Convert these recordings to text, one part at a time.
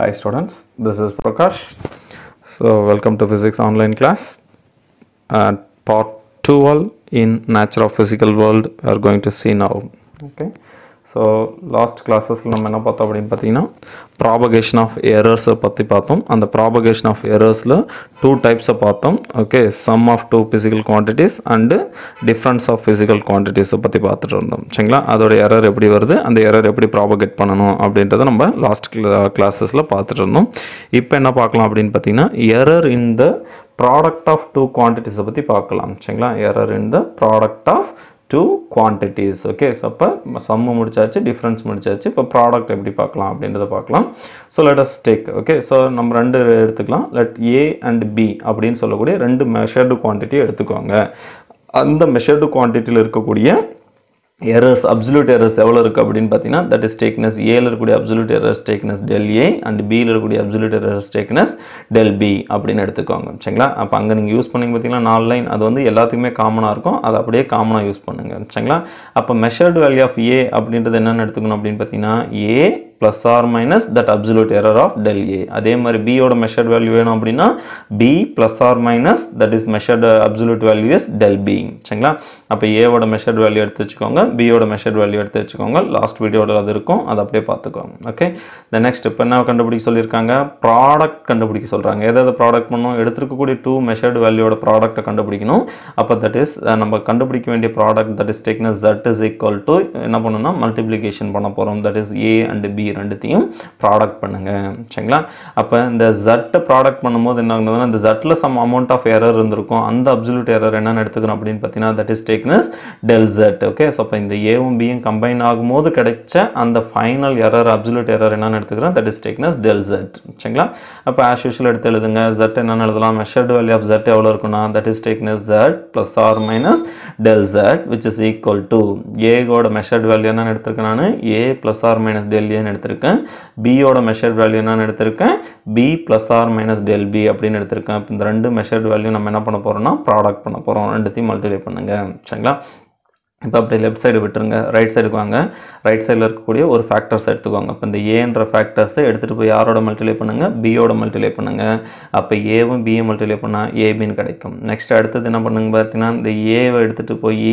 Hi students, this is Prakash. So welcome to physics online class. At part 12 in nature of physical world we are going to see now. Okay. So last கிளாஸஸில் நம்ம என்ன பார்த்தோம் அப்படின்னு பார்த்தீங்கன்னா propagation of எரர்ஸை பற்றி பார்த்தோம் அந்த propagation of எரர்ஸில் டூ டைப்ஸை பார்த்தோம் okay sum of two physical quantities and difference of physical குவான்டிட்டிஸை பற்றி பார்த்துட்டு இருந்தோம் சரிங்களா அதோட எரர் எப்படி வருது அந்த எரர் எப்படி ப்ராபகேட் பண்ணணும் அப்படின்றத நம்ம லாஸ்ட் கிளாஸஸில் பார்த்துட்டு இருந்தோம் இப்போ என்ன பார்க்கலாம் அப்படின்னு பார்த்தீங்கன்னா error in the product of two குவான்டிட்டிஸை பற்றி பார்க்கலாம் சரிங்களா error in the product of two quantities okay so அப்போ சம்மு முடிச்சாச்சு டிஃப்ரென்ஸ் முடிச்சாச்சு இப்போ ப்ராடக்ட் எப்படி பார்க்கலாம் அப்படின்றத பார்க்கலாம் so let us take okay so நம்ம ரெண்டு எடுத்துக்கலாம் லெட் ஏ அண்ட் பி அப்படின்னு சொல்லக்கூடிய ரெண்டு மெஷர்டு குவான்டிட்டி எடுத்துக்கோங்க அந்த மெஷர்டு குவான்டிட்டியில் இருக்கக்கூடிய எரர்ஸ் அப்சல்யூட் எரர்ஸ் எவ்வளோ இருக்குது அப்படின்னு பார்த்தீங்கன்னா தட் இஸ் டேக்னஸ் ஏல இருக்கக்கூடிய absolute errors taken as del A and பியில் இருக்கக்கூடிய absolute errors taken as del B அப்படின்னு எடுத்துக்கோங்க சரிங்களா அப்போ அங்கே நீங்கள் யூஸ் பண்ணிங்க பார்த்தீங்கன்னா நாலு லைன் அது வந்து எல்லாத்துக்குமே காமனாக இருக்கும் அதை அப்படியே காமனாக யூஸ் பண்ணுங்க சரிங்களா அப்போ மெஷர்டு வேல்யூ ஆஃப் ஏ அப்படின்றது என்னென்னு எடுத்துக்கணும் அப்படின்னு பார்த்தீங்கன்னா A plus or minus that absolute error of del A. அதே மாதிரி பியோட மெஷர்ட் வேல்யூ வேணும் அப்படின்னா B plus or minus that is measured absolute value is del B சரிங்களா அப்போ ஏவோட மெஷர்ட் வேல்யூ எடுத்து வச்சுக்கோங்க பியோட மெஷர்ட் வேல்யூ எடுத்து வச்சுக்கோங்க லாஸ்ட் வீடியோவில் அது இருக்கும் அதை அப்படியே பார்த்துக்கோங்க ஓகே த நெக்ஸ்ட் இப்போ என்ன கண்டுபிடிக்க சொல்லியிருக்காங்க ப்ராடக்ட் கண்டுபிடிக்க சொல்கிறாங்க எதாவது ப்ராடக்ட் பண்ணணும் எடுத்துருக்கக்கூடிய டூ மெஷர்டு வேல்யூட ப்ராடக்ட்டை கண்டுபிடிக்கணும் அப்போ தட் இஸ் நம்ம கண்டுபிடிக்க வேண்டிய product that is that is என்ன பண்ணணும்னா மல்டிப்ளிகேஷன் பண்ண போகிறோம் தட் இஸ் ஏ பி ரெண்டுத்தையும் ப்ராடக்ட் பண்ணுங்கள் சரிங்களா அப்போ இந்த ஜட்டை ப்ராடக்ட் பண்ணும்போது என்ன ஆகுதுன்னா இந்த ஜட்டில் சம் அமௌண்ட் ஆஃப் எரர் இருந்திருக்கும் அந்த அப்சல்யூட் எரர் என்னென்னு எடுத்துக்கணும் அப்படின்னு பார்த்தீங்கன்னா that is taken as del Z okay so அப்போ இந்த ஏவும் பியும் கம்பைன் ஆகும்போது கிடைச்ச அந்த ஃபைனல் எரர் அப்சல்யூட் எரர் என்னென்னு எடுத்துக்கிறோம் that is taken as del Z சரிங்களா அப்போ ஆஸ் யூஷுவல் எடுத்து எழுதுங்க ஜட் என்னென்னு எழுதலாம் மெஷர்டு வேல்யூ ஆஃப் ஜட் எவ்வளோ இருக்குன்னா that is taken as Z plus or minus del Z which is equal to ஏகோட மெஷர்ட் வேல்யூ என்னென்னு எடுத்துருக்கேன் நான் A plus or minus del ஏன்னு எடுத்திருக்கேன் பியோட மெஷர்ட் வேல்யூ என்னென்னு எடுத்திருக்கேன் பி ப்ளஸ் மைனஸ் டெல் அப்படின்னு எடுத்திருக்கேன் இந்த ரெண்டு மெஷர்ட் வேல்யூ நம்ம என்ன பண்ண போகிறோம்னா ப்ராடக்ட் பண்ண போகிறோம் ரெண்டுத்தையும் மல்டிப்ளை பண்ணுங்கள் சரிங்களா இப்போ அப்படி லெஃப்ட் சைடு விட்டுருங்க ரைட் சைடுக்கு வாங்க ரைட் சைடில் இருக்கக்கூடிய ஒரு ஃபேக்டர்ஸ் எடுத்துக்கோங்க இப்போ இந்த ஏன்ற ஃபேக்டர்ஸை எடுத்துகிட்டு போய் யாரோட மல்டிலே பண்ணுங்கள் பியோட மல்டிலே பண்ணுங்கள் அப்போ ஏவும் பியும் மல்டிலே பண்ணால் ஏபின்னு கிடைக்கும் நெக்ஸ்ட் அடுத்தது என்ன பண்ணுங்க பார்த்தீங்கன்னா இந்த ஏவை எடுத்துகிட்டு போய்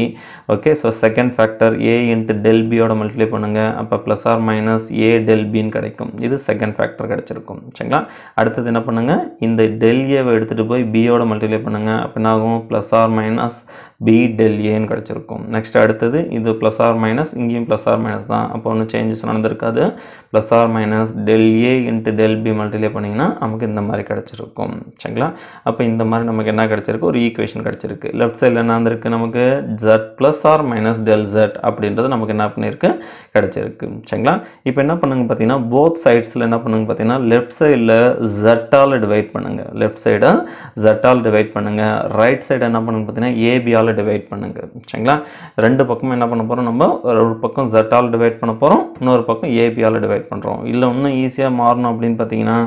okay so second factor A into del பியோட மல்டிலே பண்ணுங்கள் அப்போ plus or minus A del பின்னு கிடைக்கும் இது செகண்ட் ஃபேக்டர் கிடச்சிருக்கும் சரிங்களா அடுத்தது என்ன பண்ணுங்கள் இந்த டெல் ஏவை எடுத்துகிட்டு போய் பியோட மல்டிலே பண்ணுங்கள் அப்போ அப்படின்னாகும் plus or minus B del ஏன்னு கிடச்சிருக்கும் நெக்ஸ்ட் அடுத்தது இது ப்ளஸ் ஆர் மைனஸ் இங்கேயும் ப்ளஸ் ஆர் மைனஸ் தான் அப்போ ஒன்றும் சேஞ்சஸ் நடந்திருக்காது plus or minus del A into del B multiply பண்ணிங்கன்னா நமக்கு இந்த மாதிரி கிடச்சிருக்கும் சரிங்களா அப்போ இந்த மாதிரி நமக்கு என்ன கிடச்சிருக்கு ஒரு ஈக்குவேஷன் கிடச்சிருக்கு லெஃப்ட் சைடில் என்ன வந்திருக்கு நமக்கு Z plus or minus del Z அப்படின்றது நமக்கு என்ன பண்ணியிருக்கு கிடச்சிருக்கு சரிங்களா இப்போ என்ன பண்ணுங்க பார்த்தீங்கன்னா போத் சைட்ஸில் என்ன பண்ணுங்க பார்த்தீங்கன்னா லெஃப்ட் சைடில் ஜட்டால் டிவைட் பண்ணுங்கள் லெஃப்ட் சைடை ஜட்டால் டிவைட் பண்ணுங்கள் ரைட் சைடு என்ன பண்ணுங்க பார்த்தீங்கன்னா ஏபியால் ரெண்டால் டிவைட் பண்ணுங்கள் சரிங்களா ரெண்டு பக்கமும் என்ன பண்ண போகிறோம் நம்ம ஒரு பக்கம் ஜட்டால் டிவைட் பண்ண போகிறோம் இன்னொரு பக்கம் ஏபியால் டிவைட் பண்ணுறோம் இல்லை இன்னும் ஈஸியாக மாறணும் அப்படின்னு பார்த்தீங்கன்னா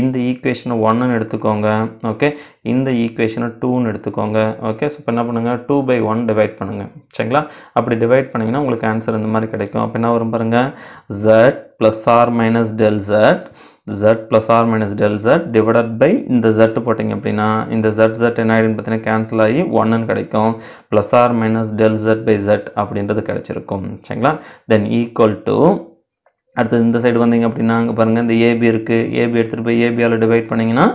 இந்த ஈக்குவேஷனை ஒன்னுன்னு எடுத்துக்கோங்க ஓகே இந்த ஈக்குவேஷனை டூன்னு எடுத்துக்கோங்க ஓகே ஸோ இப்போ என்ன பண்ணுங்கள் டூ பை ஒன் டிவைட் பண்ணுங்கள் சரிங்களா அப்படி டிவைட் பண்ணிங்கன்னா உங்களுக்கு ஆன்சர் இந்த மாதிரி கிடைக்கும் அப்போ என்ன வரும் பாருங்கள் Z plus or minus del Z Z plus or minus del z divided by இந்த z போட்டிங்க அப்படின்னா இந்த ஜெட் ஜெட் என்ன ஆகிடுன்னு பார்த்தீங்கன்னா கேன்சல் ஆகி கடைக்கும் கிடைக்கும் plus or minus z by by Z அப்படின்றது கடைச்சிருக்கும் சரிங்களா தென் ஈக்குவல் to அடுத்தது இந்த சைடு வந்தீங்க அப்படின்னா அங்கே பாருங்கள் இந்த ஏபி இருக்குது ஏபி எடுத்துகிட்டு போய் ஏபியால் டிவைட் பண்ணிங்கன்னா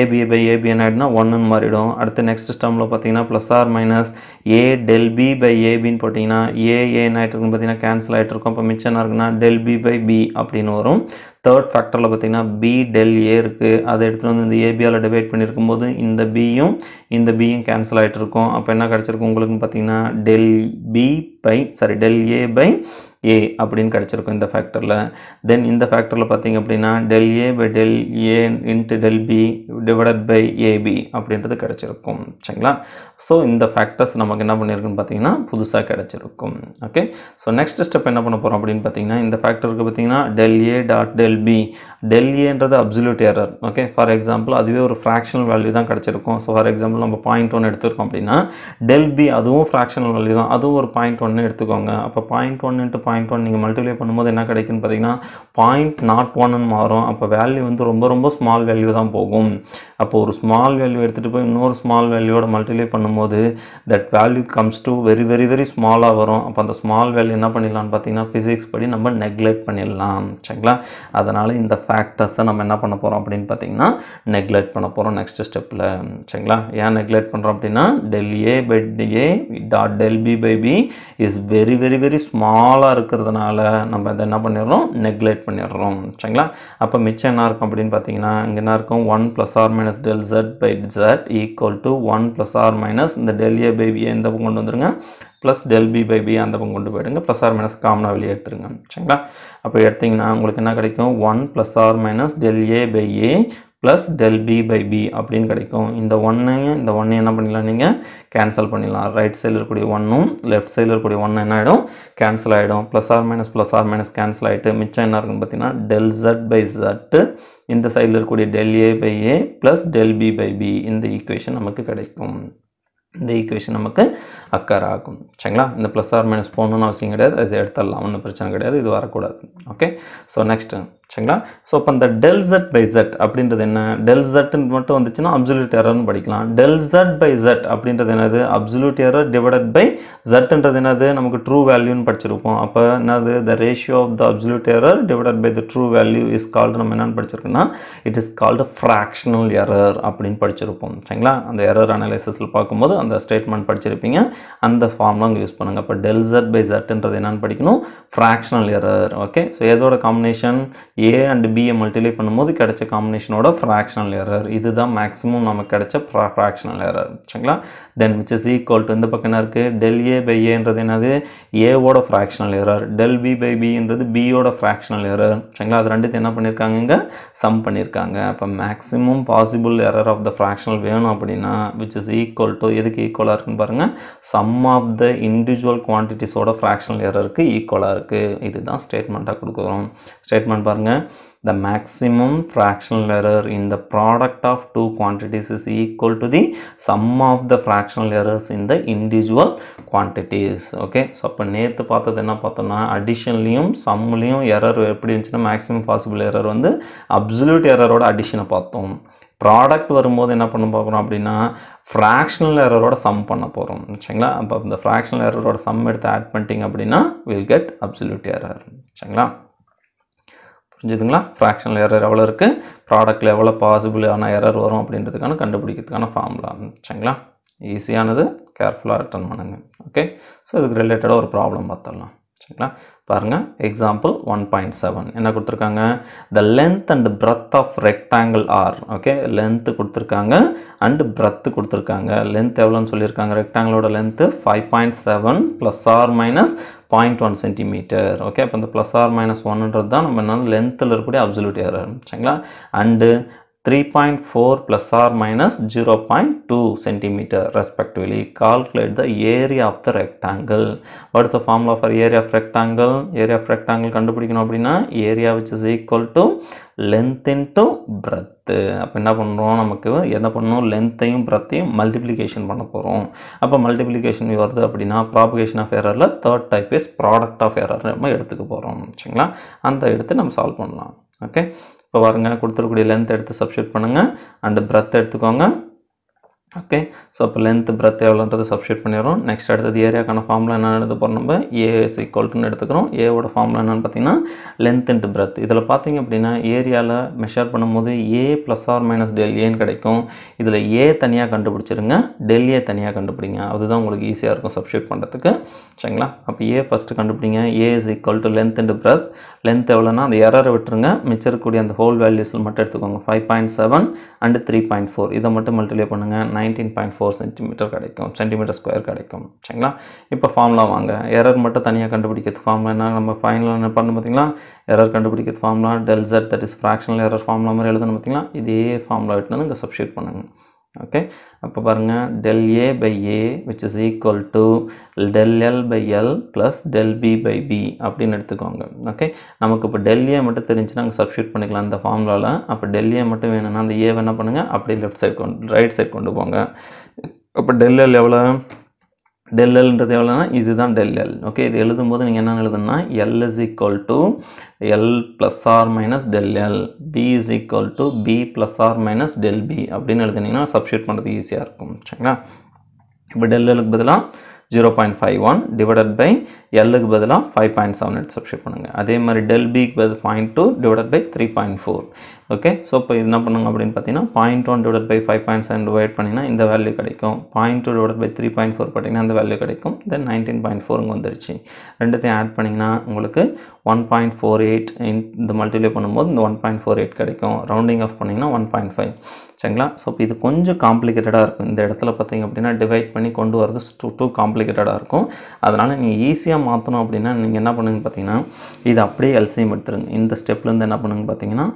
ஏபிஏ பை ஏபி என்ன ஆகிடுனா ஒன்றுன்னு மாறிடும் அடுத்து நெக்ஸ்ட் ஸ்டம்பில் பார்த்தீங்கன்னா plus or minus A del B by ஏபின்னு போட்டிங்கன்னா ஏ ஏ என்ன ஆகிட்டு இருக்குன்னு பார்த்தீங்கன்னா கேன்சல் ஆகிட்டு இருக்கும் இப்போ மிச்சம் என்ன இருக்குன்னா டெல் பி பை பி அப்படின்னு வரும் தேர்ட் ஃபேக்டரில் பார்த்தீங்கன்னா பி டெல் ஏ இருக்குது அதை எடுத்துகிட்டு வந்து இந்த ஏபியால் டிவைட் பண்ணியிருக்கும் போது இந்த பியும் இந்த பியும் கேன்சல் ஆகிட்டு இருக்கும் அப்போ என்ன கிடச்சிருக்கும் உங்களுக்குன்னு பார்த்தீங்கன்னா del B by sorry del A by A அப்படின்னு கிடச்சிருக்கும் இந்த ஃபேக்டரில் தென் இந்த ஃபேக்டரில் பார்த்திங்க அப்படின்னா del A by del A into del B divided by AB அப்படின்றது கிடச்சிருக்கும் சரிங்களா ஸோ இந்த ஃபேக்டர்ஸ் நமக்கு என்ன பண்ணியிருக்குன்னு பார்த்தீங்கன்னா புதுசாக கிடச்சிருக்கும் ஓகே ஸோ நெக்ஸ்ட் ஸ்டெப் என்ன பண்ண போகிறோம் அப்படின்னு பார்த்தீங்கன்னா இந்த ஃபேக்டருக்கு பார்த்தீங்கன்னா del A dot del B del ஏன்றது absolute error okay for example அதுவே ஒரு ஃப்ராக்ஷனல் வேல்யூ தான் கிடச்சிருக்கும் ஸோ ஃபார் எக்ஸாம்பிள் நம்ம பாயிண்ட் ஒன் எடுத்திருக்கோம் அப்படின்னா டெல் பி அதுவும் ஃப்ராக்ஷனல் வேல்யூ தான் அதுவும் ஒரு பாயிண்ட் ஒன்று எடுத்துக்கோங்க அப்போ பாயிண்ட் ஒன்று இன்ட்டு பாயிண்ட் ஒன் நீங்கள் மல்டிப்ளை பண்ணும்போது என்ன கிடைக்குன்னு பார்த்தீங்கன்னா பாயிண்ட் நாட் ஒன்னு மாறும் அப்போ வேல்யூ வந்து ரொம்ப ரொம்ப ஸ்மால் வேல்யூ தான் போகும் அப்போ ஒரு ஸ்மால் வேல்யூ எடுத்துகிட்டு போய் இன்னொரு ஸ்மால் வேல்யூவோட மல்டிப்ளை பண்ணும்போது that value comes to very very very ஸ்மாலாக வரும் அப்போ அந்த ஸ்மால் வேல்யூ என்ன பண்ணிடலாம்னு பார்த்தீங்கன்னா ஃபிசிக்ஸ் படி நம்ம நெக்லெக்ட் பண்ணிடலாம் சரிங்களா அதனால் இந்த ஃபேக்டர்ஸை நம்ம என்ன பண்ண போகிறோம் அப்படின்னு பார்த்தீங்கன்னா நெக்லெக்ட் பண்ண போகிறோம் நெக்ஸ்ட் ஸ்டெப்பில் சரிங்களா ஏன் நெக்லெக்ட் பண்ணுறோம் அப்படின்னா டெல்லியே A A dot del B by is very very very ஸ்மாலாக இருக்கிறதுனால நம்ம இதை என்ன பண்ணிடுறோம் நெக்லெக்ட் பண்ணிடுறோம் சரிங்களா அப்போ மிச்சம் என்ன இருக்கும் அப்படின்னு பார்த்தீங்கன்னா இங்கே என்ன இருக்கும் one plus or minus del Z by Z equal to one plus or minus இந்த டெல்ஏ பை பிஏ இந்த பக்கம் கொண்டு வந்துருங்க ப்ளஸ் டெல் பி பைபி அந்த பக்கம் கொண்டு போயிடுங்க ப்ளஸ் ஆர் மைனஸ் காமனாக வெளியே எடுத்துருங்க சரிங்களா அப்போ எடுத்திங்கன்னா உங்களுக்கு என்ன கிடைக்கும் one plus or minus del A by A plus del B by B அப்படின்னு கிடைக்கும் இந்த ஒன்னையும் இந்த ஒன்னை என்ன பண்ணிடலாம் நீங்கள் கேன்சல் பண்ணிடலாம் ரைட் சைடில் இருக்கக்கூடிய ஒன்றும் லெஃப்ட் சைடில் இருக்கக்கூடிய ஒன்று என்ன ஆகிடும் கேன்சல் ஆகிடும் plus or minus plus or minus cancel ஆகிட்டு மிச்சம் என்ன இருக்குன்னு பார்த்தீங்கன்னா டெல் ஜட் பை ஜட்டு இந்த சைடில் இருக்கக்கூடிய del A by A plus del B by B இந்த ஈக்குவேஷன் நமக்கு கிடைக்கும் இந்த ஈக்குவேஷன் நமக்கு அக்கர் ஆகும் சரிங்களா இந்த ப்ளஸ் ஆர் மைனஸ் போகணுன்னு அவசியம் கிடையாது அது எடுத்துடலாம் ஒன்றும் பிரச்சனை கிடையாது இது வரக்கூடாது ஓகே ஸோ நெக்ஸ்ட்டு சரிங்களா ஸோ அப்போ இந்த டெல் ஜெட் பை ஜெட் அப்படின்றது என்ன டெல் ஜெட்னு மட்டும் வந்துச்சுன்னா அப்சுலூட் எரர்னு படிக்கலாம் டெல் ஜெட் பை ஜெட் அப்படின்றது என்னது அப்சுலூட் எரர் டிவைடட் பை ஜட்ன்றது என்னது நமக்கு ட்ரூ வேல்யூன்னு படிச்சிருப்போம் அப்போ என்னது the ratio of the absolute error divided by the true value is called நம்ம என்னென்னு படிச்சிருக்கோம்னா it is called fractional error அப்படின்னு படிச்சிருப்போம் சரிங்களா அந்த எரர் அனாலிசிஸில் பார்க்கும்போது அந்த ஸ்டேட்மெண்ட் படிச்சிருப்பீங்க அந்த ஃபார்ம்லாம் அங்கே யூஸ் பண்ணுங்கள் இப்போ டெல் ஜட் பை ஜட்ன்றது என்னென்னு படிக்கணும் ஃப்ராக்ஷனல் எரர் ஓகே ஸோ எதோட combination A and BA multiply பண்ணும்போது கிடைச்ச காம்பினேஷனோட ஃப்ராக்ஷனல் எரர் இதுதான் மேக்ஸிமம் நமக்கு கிடைச்ச ஃப்ராக்ஷனல் எரர் சரிங்களா then which is equal to இந்த பக்கம் என்ன இருக்குது டெல் ஏ பை ஏன்றது என்னது ஏவோட fractional error del B by பின்றது பியோட ஃப்ராக்ஷனல் எரர் சரிங்களா அது ரெண்டுத்தையும் என்ன பண்ணியிருக்காங்க இங்கே சம் பண்ணியிருக்காங்க அப்போ maximum possible error of the fractional வேணும் அப்படின்னா விச் இஸ் ஈக்குவல் டு எது எதுக்கு ஈக்குவலாக இருக்குன்னு பாருங்கள் சம் ஆஃப் த இண்டிவிஜுவல் குவான்டிட்டிஸோட ஃப்ராக்ஷனல் எரருக்கு ஈக்குவலாக இருக்குது இதுதான் ஸ்டேட்மெண்ட்டாக கொடுக்குறோம் ஸ்டேட்மெண்ட் பாருங்கள் the maximum fractional error in the product of two quantities is equal to the sum of the fractional errors in the individual quantities okay so அப்போ நேற்று பார்த்தது என்ன பார்த்தோம்னா அடிஷன்லேயும் சம்லேயும் எரர் எப்படி இருந்துச்சுன்னா மேக்ஸிமம் பாசிபிள் எரர் வந்து அப்சல்யூட் எரரோட அடிஷனை பார்த்தோம் ப்ராடக்ட் வரும்போது என்ன பண்ண பார்க்குறோம் அப்படின்னா ஃப்ராக்ஷனல் எரரோட சம் பண்ண போகிறோம் சரிங்களா அப்போ இந்த ஃப்ராக்ஷனல் எரரோட சம் எடுத்து ஆட் பண்ணிட்டீங்க அப்படின்னா வில் கெட் அப்சல்யூட் எரர் சரிங்களா புரிஞ்சுதுங்களா ஃப்ராக்ஷனல் எரர் எவ்வளோ இருக்குது ப்ராடக்ட்டில் எவ்வளோ பாசிபிளான எரர் வரும் அப்படின்றதுக்கான கண்டுபிடிக்கிறதுக்கான ஃபார்முலா சரிங்களா ஈஸியானது கேர்ஃபுல்லாக அட்டன் பண்ணுங்க ஓகே ஸோ இதுக்கு ரிலேட்டடாக ஒரு ப்ராப்ளம் பார்த்துடலாம் சரிங்களா பாருங்கள் எக்ஸாம்பிள் ஒன் பாயிண்ட் செவன் என்ன கொடுத்துருக்காங்க the length and breadth of rectangle or okay length கொடுத்துருக்காங்க அண்டு பிரத்து கொடுத்துருக்காங்க லென்த் எவ்வளோன்னு சொல்லியிருக்காங்க ரெக்டாங்கிளோட length five point seven plus or minus point one centimetre okay அப்போ இந்த ப்ளஸ் ஆர் மைனஸ் ஒன்னுன்றது தான் நம்ம என்ன லென்த்தில் இருக்கக்கூடிய அப்சல்யூட் ஏரர் சரிங்களா and 3.4 plus or minus 0.2 centimeter respectively. Calculate the area of the rectangle. What is the formula for area of rectangle? Area of rectangle கண்டுபிடிக்கணும் அப்படின்னா area which is equal to length into breadth. அப்பு என்ன பண்ணுறோம் நமக்கு என்ன பண்ணணும் ஐயும் பிரத்தையும் multiplication பண்ண போகிறோம் அப்போ மல்டிப்ளிகேஷன் வருது அப்படினா, propagation of errorல, third type is product of error, நம்ம எடுத்துக்கு போரும். சரிங்களா அந்த எடுத்து நம் சால்வ் பண்ணலாம் இப்போ பாருங்கள் கொடுத்துருக்கூடிய லென்த் எடுத்து சப்ஷூட் பண்ணுங்கள் அண்டு பிரெத் எடுத்துக்கோங்க ஓகே ஸோ அப்போ லென்த் பிரத் எவ்வளோன்றது சப்ஸ்டியூட் பண்ணிடுறோம் நெக்ஸ்ட் அடுத்தது ஏரியாக்கான ஃபார்முலா என்னென்னு எடுத்து போகிறோம் நம்ம ஏஎஸ் ஈக்குவல்ட்டுன்னு எடுத்துக்கிறோம் ஏவோட ஃபார்முலா என்னென்னு பார்த்தீங்கன்னா லென்த் இன்ட்டு பிரத் இதில் பார்த்திங்க அப்படின்னா ஏரியாவில் மெஷர் பண்ணும்போது A plus or minus del ஏன்னு கிடைக்கும் இதில் ஏ தனியாக கண்டுபிடிச்சிருங்க டெல் ஏ தனியாக கண்டுபிடிங்க அதுதான் உங்களுக்கு ஈஸியாக இருக்கும் சப்ஸ்டியூட் பண்ணுறதுக்கு சரிங்களா அப்போ ஏ ஃபஸ்ட்டு கண்டுபிடிங்க A is equal to length into breadth length எவ்வளோன்னா அந்த எரரை விட்டுருங்க மிச்சம் இருக்கக்கூடிய அந்த ஹோல் வேல்யூஸில் மட்டும் எடுத்துக்கோங்க five point seven and three point four இதை மட்டும் மல்டிப்ளை பண்ணுங்கள் நைன்டீன் பாயிண்ட் ஃபோர் சென்டிமீட்டர் கிடைக்கும் சென்டிமீட்டர் ஸ்கொயர் கிடைக்கும் சரிங்களா இப்போ ஃபார்முலா வாங்க எரர் மட்டும் தனியாக கண்டுபிடிக்கிறது ஃபார்முலா என்ன நம்ம ஃபைனலாக என்ன பண்ணணும் பார்த்தீங்களா எரர் கண்டுபிடிக்கிறது formula del Z that is fractional error formula மாதிரி எழுதணும் பார்த்தீங்களா இதே ஃபார்முலா எடுத்துனது இங்கே சப்ஸ்டியூட் பண்ணுங்கள் ஓகே அப்போ பாருங்கள் del A by A which is equal to del L by L plus del B by B அப்படின்னு எடுத்துக்கோங்க ஓகே நமக்கு இப்போ டெல் ஏ மட்டும் தெரிஞ்சுன்னா அங்கே சப்ஸ்டியூட் பண்ணிக்கலாம் அந்த ஃபார்முலாவில் அப்போ டெல் ஏ மட்டும் வேணும்னா அந்த ஏவை என்ன பண்ணுங்கள் அப்படியே லெஃப்ட் சைட் கொண்டு ரைட் சைட் கொண்டு போங்க அப்போ டெல் எல் எவ்வளோ டெல்எல்ன்றது எவ்வளோனா இதுதான் டெல்எல் ஓகே இது எழுதும்போது நீங்கள் என்ன எழுதுனா L is equal to L plus or minus del L B is equal to B plus or minus del B அப்படின்னு எழுதுனீங்கன்னா சப்ஸ்டியூட் பண்ணுறது ஈஸியாக இருக்கும் சரிங்களா இப்போ டெல்எலுக்கு பதிலாக zero point five one divided by எல்லுக்கு பதிலாக five point seven eight substitute பண்ணுங்கள் அதே மாதிரி டெல் பிக்கு பதில் point two divided by three point four okay so இப்போ என்ன பண்ணுங்க அப்படின்னு பார்த்தீங்கன்னா point one divide by five point seven divide பண்ணிங்கன்னா இந்த வேல்யூ கிடைக்கும் point two divide by three point four பார்த்தீங்கன்னா அந்த வேல்யூ கிடைக்கும் தென் நைன்டீன் பாயிண்ட் ஃபோருங்க வந்துருச்சு ரெண்டுத்தையும் ஆட் பண்ணிங்கன்னா உங்களுக்கு ஒன் பாயிண்ட் ஃபோர் எயிட் இந்த மல்டிப்ளை பண்ணும்போது இந்த ஒன் பாயிண்ட் ஃபோர் எயிட் கிடைக்கும் ரவுண்டிங் ஆஃப் பண்ணிங்கன்னா ஒன் பாயிண்ட் ஃபைவ் சரிங்களா ஸோ இப்போ இது கொஞ்சம் காம்ப்ளிகேட்டடாக இருக்கும் இந்த இடத்துல பார்த்தீங்க அப்படின்னா டிவைட் பண்ணி கொண்டு வரது டூ டூ காம்ப்ளிகேட்டடாக இருக்கும் அதனால் நீங்கள் ஈஸியாக மாற்றணும் அப்படின்னா நீங்கள் என்ன பண்ணுங்க பார்த்தீங்கன்னா இது அப்படியே எல்சிஎம் எடுத்துருங்க இந்த ஸ்டெப்லேருந்து என்ன பண்ணுங்க பார்த்தீங்கன்னா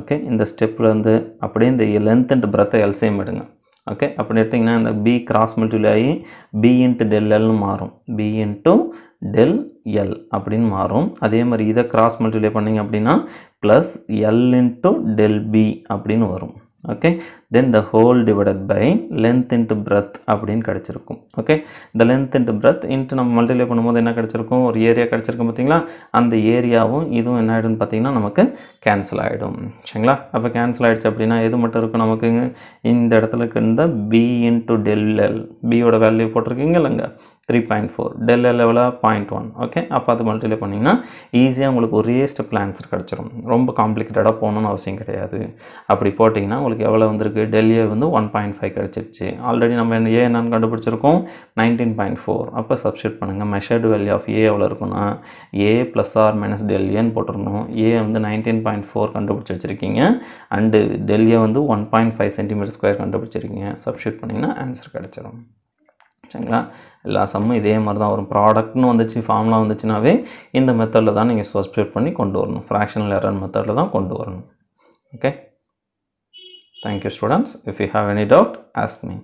ஓகே இந்த ஸ்டெப்லேருந்து அப்படியே இந்த லென்த் அண்ட் பிரத்தை எல்சிஎம் எடுங்க ஓகே அப்படி எடுத்திங்கன்னா இந்த பி கிராஸ் மெட்டீரியல் ஆகி பி இன்ட்டு டெல் எல்னு மாறும் பி இன்ட்டு டெல் எல் அப்படின்னு மாறும் அதே மாதிரி இதை கிராஸ் மெட்டீரியல் பண்ணிங்க அப்படின்னா plus L into del B அப்படின்னு வரும் okay then the whole divided by length into breadth அப்படின்னு கிடச்சிருக்கும் okay the length into breadth into நம்ம மல்டிலே பண்ணும்போது என்ன கிடச்சிருக்கும் ஒரு ஏரியா கிடச்சிருக்கும் பத்தீங்களா அந்த ஏரியாவும் இதுவும் என்ன ஆகிடும்னு பார்த்தீங்கன்னா நமக்கு கேன்சல் ஆகிடும் சரிங்களா அப்போ கேன்சல் ஆகிடுச்சு அப்படின்னா எது மட்டும் இருக்கும் இந்த இடத்துல இருக்க பி டெல் எல் பியோட வேல்யூ போட்டிருக்கீங்க இல்லைங்க த்ரீ பாயிண்ட் ஃபோர் டெல் லெவலாக பாயிண்ட் ஒன் ஓகே அப்போ அது மல்டிப்ளை பண்ணிங்கன்னா ஈஸியாக உங்களுக்கு ஒரே ஸ்டெப் ஆன்சர் கிடச்சிரும் ரொம்ப காம்ப்ளிகேட்டடாக போகணுன்னு அவசியம் கிடையாது அப்படி போட்டிங்கன்னா உங்களுக்கு எவ்வளோ வந்திருக்கு டெல்லியே வந்து ஒன் பாயிண்ட் ஃபைவ் கிடச்சிருச்சு ஆல்ரெடி நம்ம ஏ என்னன்னு கண்டுபிடிச்சிருக்கோம் நைன்டீன் பாயிண்ட் ஃபோர் அப்போ சப்ஸ்டியூட் பண்ணுங்கள் மெஷர்டு வேல்யூ ஆஃப் ஏ எவ்வளோ இருக்குன்னா ஏ ப்ளஸ் ஆர் மைனஸ் டெல்ஏன்னு போட்டிருக்கணும் ஏ வந்து நைன்டீன் பாயிண்ட் ஃபோர் கண்டுபிடிச்சி வச்சிருக்கீங்க அண்டு டெல்லியை வந்து one point five centimetre square கண்டுபிடிச்சிருக்கீங்க சப்ஸ்டியூட் பண்ணிங்கன்னா ஆன்சர் கிடச்சிடும் சரிங்களா எல்லா சம்மும் இதே மாதிரி தான் வரும் ப்ராடக்ட்னு வந்துச்சு ஃபார்முலா வந்துச்சுனாவே இந்த மெத்தடில் தான் நீங்கள் சப்ஸ்டியூட் பண்ணி கொண்டு வரணும் ஃப்ராக்ஷனல் எரர் மெத்தடில் தான் கொண்டு வரணும் okay thank you students if you have any doubt ask me